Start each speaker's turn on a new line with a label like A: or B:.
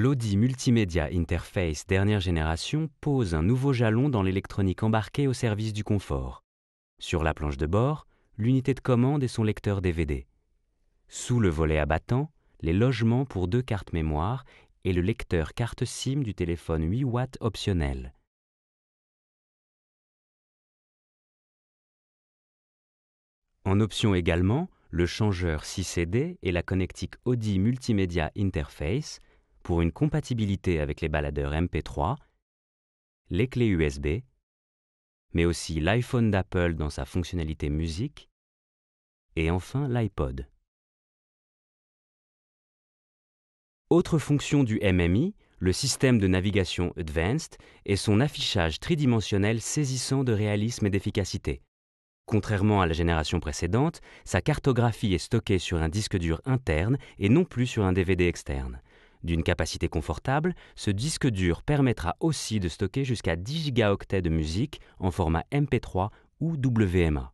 A: l'Audi Multimedia Interface dernière génération pose un nouveau jalon dans l'électronique embarquée au service du confort. Sur la planche de bord, l'unité de commande et son lecteur DVD. Sous le volet abattant, les logements pour deux cartes mémoire et le lecteur carte SIM du téléphone 8 w optionnel. En option également, le changeur 6CD et la connectique Audi Multimedia Interface pour une compatibilité avec les baladeurs MP3, les clés USB, mais aussi l'iPhone d'Apple dans sa fonctionnalité
B: musique, et enfin l'iPod.
A: Autre fonction du MMI, le système de navigation Advanced est son affichage tridimensionnel saisissant de réalisme et d'efficacité. Contrairement à la génération précédente, sa cartographie est stockée sur un disque dur interne et non plus sur un DVD externe. D'une capacité confortable, ce disque dur permettra aussi de stocker jusqu'à 10 gigaoctets de musique en format MP3 ou WMA.